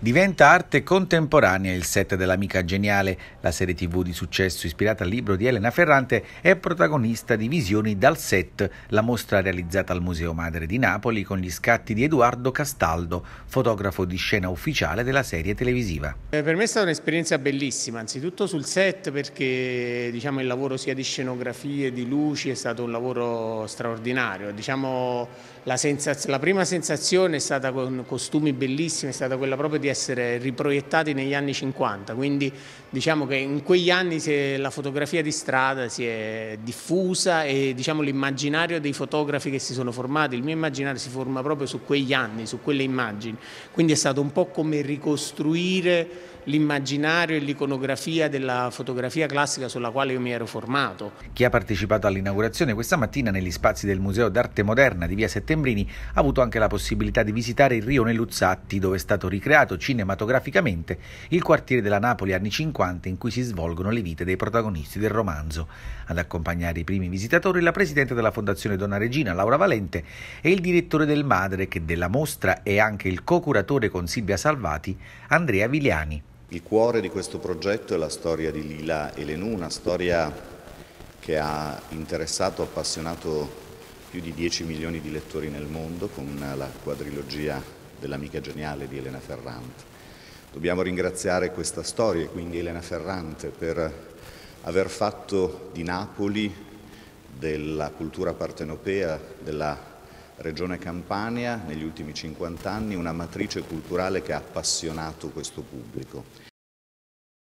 Diventa arte contemporanea il set dell'amica geniale, la serie tv di successo ispirata al libro di Elena Ferrante è protagonista di Visioni dal set, la mostra realizzata al Museo Madre di Napoli con gli scatti di Edoardo Castaldo, fotografo di scena ufficiale della serie televisiva. Eh, per me è stata un'esperienza bellissima, anzitutto sul set perché diciamo, il lavoro sia di scenografie, di luci è stato un lavoro straordinario. Diciamo, la, la prima sensazione è stata con costumi bellissimi, è stata quella proprio di di essere riproiettati negli anni 50, quindi diciamo che in quegli anni la fotografia di strada si è diffusa e diciamo, l'immaginario dei fotografi che si sono formati, il mio immaginario si forma proprio su quegli anni, su quelle immagini, quindi è stato un po' come ricostruire l'immaginario e l'iconografia della fotografia classica sulla quale io mi ero formato. Chi ha partecipato all'inaugurazione questa mattina negli spazi del Museo d'Arte Moderna di Via Settembrini ha avuto anche la possibilità di visitare il rione Luzzatti dove è stato ricreato cinematograficamente il quartiere della Napoli anni 50 50 in cui si svolgono le vite dei protagonisti del romanzo. Ad accompagnare i primi visitatori la presidente della Fondazione Donna Regina, Laura Valente, e il direttore del Madre, che della mostra è anche il co-curatore con Silvia Salvati, Andrea Viliani. Il cuore di questo progetto è la storia di Lila Elenù, una storia che ha interessato, appassionato più di 10 milioni di lettori nel mondo con la quadrilogia dell'amica geniale di Elena Ferrante. Dobbiamo ringraziare questa storia e quindi Elena Ferrante per aver fatto di Napoli, della cultura partenopea, della regione Campania negli ultimi 50 anni, una matrice culturale che ha appassionato questo pubblico.